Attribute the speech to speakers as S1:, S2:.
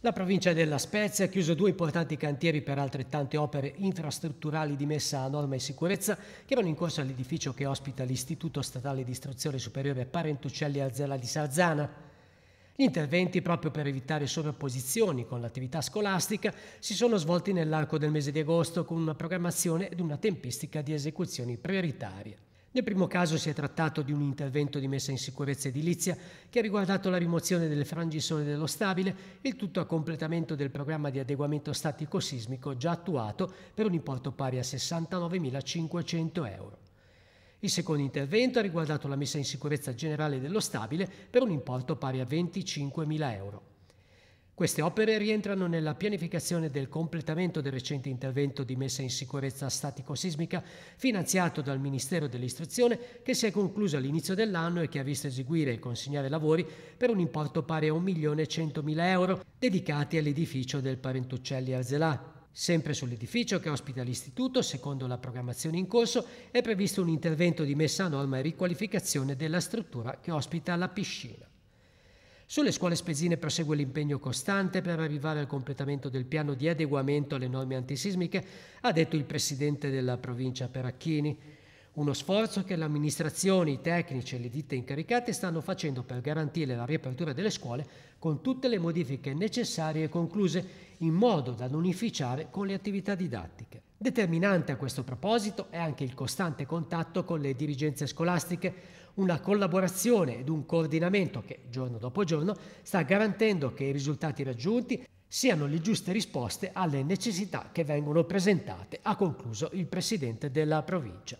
S1: La provincia della Spezia ha chiuso due importanti cantieri per altrettante opere infrastrutturali di messa a norma e sicurezza che erano in corso all'edificio che ospita l'Istituto Statale di Istruzione Superiore Parentuccelli Arzella di Sarzana. Gli interventi, proprio per evitare sovrapposizioni con l'attività scolastica, si sono svolti nell'arco del mese di agosto con una programmazione ed una tempistica di esecuzioni prioritarie. Nel primo caso si è trattato di un intervento di messa in sicurezza edilizia che ha riguardato la rimozione delle frangisole dello stabile, il tutto a completamento del programma di adeguamento statico-sismico già attuato per un importo pari a 69.500 euro. Il secondo intervento ha riguardato la messa in sicurezza generale dello stabile per un importo pari a 25.000 euro. Queste opere rientrano nella pianificazione del completamento del recente intervento di messa in sicurezza statico-sismica finanziato dal Ministero dell'Istruzione che si è concluso all'inizio dell'anno e che ha visto eseguire e consegnare lavori per un importo pari a 1.100.000 euro dedicati all'edificio del Parentuccelli Arzelà. Sempre sull'edificio che ospita l'istituto, secondo la programmazione in corso, è previsto un intervento di messa a norma e riqualificazione della struttura che ospita la piscina. Sulle scuole spezzine prosegue l'impegno costante per arrivare al completamento del piano di adeguamento alle norme antisismiche, ha detto il presidente della provincia Peracchini. Uno sforzo che l'amministrazione, i tecnici e le ditte incaricate stanno facendo per garantire la riapertura delle scuole con tutte le modifiche necessarie e concluse, in modo da non inficiare con le attività didattiche. Determinante a questo proposito è anche il costante contatto con le dirigenze scolastiche, una collaborazione ed un coordinamento che giorno dopo giorno sta garantendo che i risultati raggiunti siano le giuste risposte alle necessità che vengono presentate, ha concluso il Presidente della provincia.